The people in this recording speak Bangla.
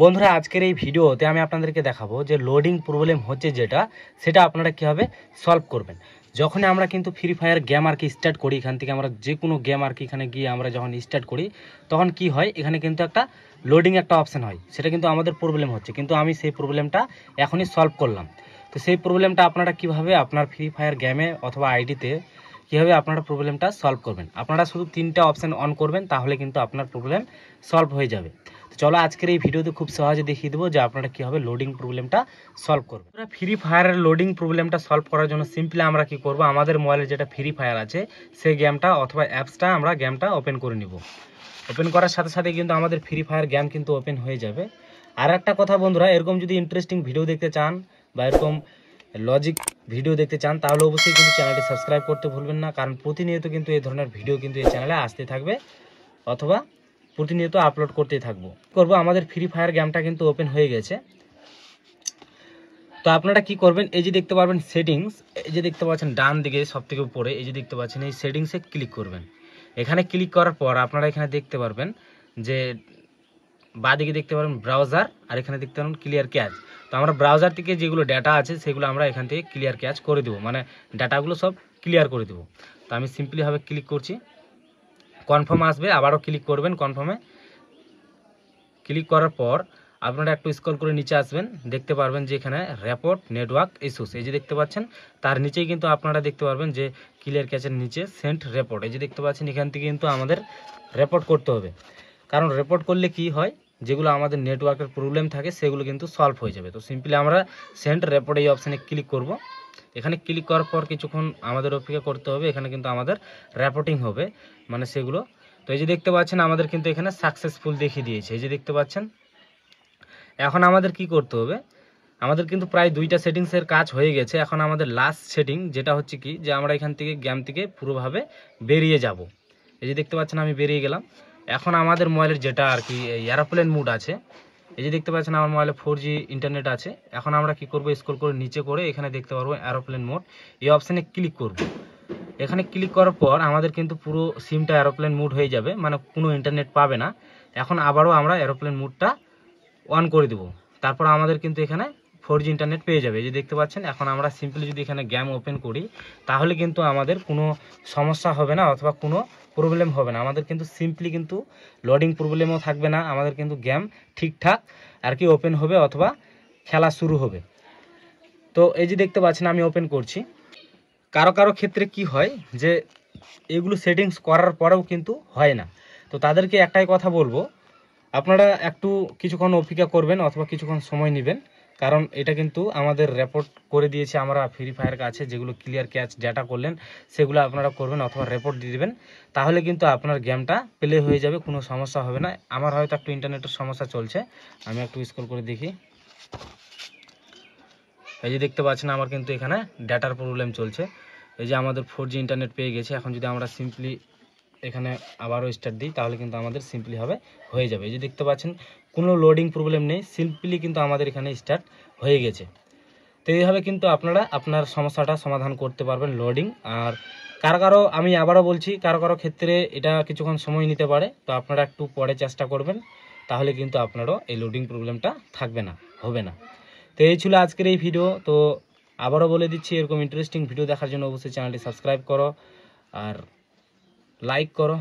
বন্ধুরা আজকের এই ভিডিওতে আমি আপনাদেরকে দেখাবো যে লোডিং প্রবলেম হচ্ছে যেটা সেটা আপনারা কীভাবে সলভ করবেন যখন আমরা কিন্তু ফ্রি ফায়ার গেম আর কি স্টার্ট করি এখান থেকে আমরা যে কোনো গেম আর কি এখানে গিয়ে আমরা যখন স্টার্ট করি তখন কি হয় এখানে কিন্তু একটা লোডিং একটা অপশান হয় সেটা কিন্তু আমাদের প্রবলেম হচ্ছে কিন্তু আমি সেই প্রবলেমটা এখনই সলভ করলাম তো সেই প্রবলেমটা আপনারা কিভাবে আপনার ফ্রি ফায়ার গেমে অথবা আইডিতে কীভাবে আপনারা প্রবলেমটা সলভ করবেন আপনারা শুধু তিনটা অপশান অন করবেন তাহলে কিন্তু আপনার প্রবলেম সলভ হয়ে যাবে তো চলো আজকের এই ভিডিওতে খুব সহজে দেখিয়ে দেবো যে আপনারা কীভাবে লোডিং প্রবলেমটা সলভ করবো ফ্রি ফায়ারের লোডিং প্রবলেমটা সলভ করার জন্য সিম্পলি আমরা কি করব আমাদের মোবাইলে যেটা ফ্রি ফায়ার আছে সেই গেমটা অথবা অ্যাপসটা আমরা গেমটা ওপেন করে নিব ওপেন করার সাথে সাথে কিন্তু আমাদের ফ্রি ফায়ার গেম কিন্তু ওপেন হয়ে যাবে আর একটা কথা বন্ধুরা এরকম যদি ইন্টারেস্টিং ভিডিও দেখতে চান বা এরকম লজিক ভিডিও দেখতে চান তাহলে অবশ্যই কিন্তু চ্যানেলটি সাবস্ক্রাইব করতে ভুলবেন না কারণ প্রতিনিয়ত কিন্তু এই ধরনের ভিডিও কিন্তু এই চ্যানেলে আসতে থাকবে অথবা প্রতিনিয়ত আপলোড করতেই থাকবো করব আমাদের ফ্রি ফায়ার গেমটা কিন্তু ওপেন হয়ে গেছে তো আপনারা কি করবেন এই যে দেখতে পারবেন সেটিংস এই যে দেখতে পাচ্ছেন ডান দিকে সব থেকে উপরে এই যে দেখতে পাচ্ছেন এই সেটিংসে ক্লিক করবেন এখানে ক্লিক করার পর আপনারা এখানে দেখতে পারবেন যে বাদিকে দেখতে পারবেন ব্রাউজার আর এখানে দেখতে পারবেন ক্লিয়ার ক্যাচ তো আমরা ব্রাউজার থেকে যেগুলো ডেটা আছে সেগুলো আমরা এখান থেকে ক্লিয়ার ক্যাচ করে দেবো মানে ডাটাগুলো সব ক্লিয়ার করে দেবো তো আমি সিম্পলিভাবে ক্লিক করছি কনফার্ম আসবে আবারও ক্লিক করবেন কনফার্মে ক্লিক করার পর আপনারা একটু স্ক্রল করে নিচে আসবেন দেখতে পারবেন যে এখানে র্যাপোর্ট নেটওয়ার্ক ইস্যুস এই যে দেখতে পাচ্ছেন তার নিচেই কিন্তু আপনারা দেখতে পারবেন যে ক্লিয়ার ক্যাচের নিচে সেন্ট রেপোর্ট এই যে দেখতে পাচ্ছেন এখান থেকে কিন্তু আমাদের রেপোর্ট করতে হবে কারণ রেপোর্ট করলে কি হয় যেগুলো আমাদের নেটওয়ার্কের প্রবলেম থাকে সেগুলো কিন্তু সলভ হয়ে যাবে তো সিম্পলি আমরা সেন্ট রেপোর্ট এই অপশানে ক্লিক করবো এখানে ক্লিক করার পর কিছুক্ষণ আমাদের অপেক্ষা করতে হবে এখানে কিন্তু আমাদের র্যাপোর্টিং হবে মানে সেগুলো তো এই যে দেখতে পাচ্ছেন আমাদের কিন্তু এখানে সাকসেসফুল দেখিয়ে দিয়েছে এই যে দেখতে পাচ্ছেন এখন আমাদের কি করতে হবে আমাদের কিন্তু প্রায় দুইটা সেটিংসের কাজ হয়ে গেছে এখন আমাদের লাস্ট সেটিং যেটা হচ্ছে কি যে আমরা এখান থেকে গ্যাম থেকে পুরোভাবে বেরিয়ে যাব এই যে দেখতে পাচ্ছেন আমি বেরিয়ে গেলাম এখন আমাদের মোবাইলের যেটা আর কি এয়ারোপ্লেন মুড আছে এই যে দেখতে পাচ্ছেন আমার মোবাইলে ফোর ইন্টারনেট আছে এখন আমরা কি করব স্ক্রল করে নিচে করে এখানে দেখতে পারবো অ্যারোপ্লেন মোড এই অপশানে ক্লিক করব। এখানে ক্লিক করার পর আমাদের কিন্তু পুরো সিমটা অ্যারোপ্লেন মুড হয়ে যাবে মানে কোনো ইন্টারনেট পাবে না এখন আবারও আমরা অ্যারোপ্লেন মুডটা অন করে দেব তারপর আমাদের কিন্তু এখানে ফোর জি ইন্টারনেট পেয়ে যাবে যে দেখতে পাচ্ছেন এখন আমরা সিম্পলি যদি এখানে গ্যাম ওপেন করি তাহলে কিন্তু আমাদের কোনো সমস্যা হবে না অথবা কোনো প্রবলেম হবে না আমাদের কিন্তু সিম্পলি কিন্তু লোডিং প্রবলেমও থাকবে না আমাদের কিন্তু গেম ঠিকঠাক আর কি ওপেন হবে অথবা খেলা শুরু হবে তো এই যে দেখতে পাচ্ছেন আমি ওপেন করছি কারো কারো ক্ষেত্রে কি হয় যে এগুলো সেটিংস করার পরেও কিন্তু হয় না তো তাদেরকে একটাই কথা বলবো আপনারা একটু কিছুক্ষণ অপেক্ষা করবেন অথবা কিছুক্ষণ সময় নেবেন কারণ এটা কিন্তু আমাদের রেপোর্ট করে দিয়েছে আমরা ফ্রি ফায়ার কাছে যেগুলো ক্লিয়ার ক্যাচ যেটা করলেন সেগুলো আপনারা করবেন অথবা রেপোর্ট দিয়ে দেবেন তাহলে কিন্তু আপনার গেমটা প্লে হয়ে যাবে কোনো সমস্যা হবে না আমার হয়তো একটু ইন্টারনেটের সমস্যা চলছে আমি একটু স্কোর করে দেখি এই যে দেখতে পাচ্ছেন আমার কিন্তু এখানে ডেটার প্রবলেম চলছে এই যে আমাদের ফোর ইন্টারনেট পেয়ে গেছে এখন যদি আমরা সিম্পলি এখানে আবারও স্টার্ট দিই তাহলে কিন্তু আমাদের সিম্পলি হবে হয়ে যাবে এই যে দেখতে পাচ্ছেন কোনো লোডিং প্রবলেম নেই সিম্পলি কিন্তু আমাদের এখানে স্টার্ট হয়ে গেছে তো এইভাবে কিন্তু আপনারা আপনার সমস্যাটা সমাধান করতে পারবেন লোডিং আর কারো কারো আমি আবারও বলছি কারো কারো ক্ষেত্রে এটা কিছুক্ষণ সময় নিতে পারে তো আপনারা একটু পরে চেষ্টা করবেন তাহলে কিন্তু আপনারও এই লোডিং প্রবলেমটা থাকবে না হবে না তো এই ছিল আজকের এই ভিডিও তো আবারও বলে দিচ্ছি এরকম ইন্টারেস্টিং ভিডিও দেখার জন্য অবশ্যই চ্যানেলটি সাবস্ক্রাইব করো আর लाइक करो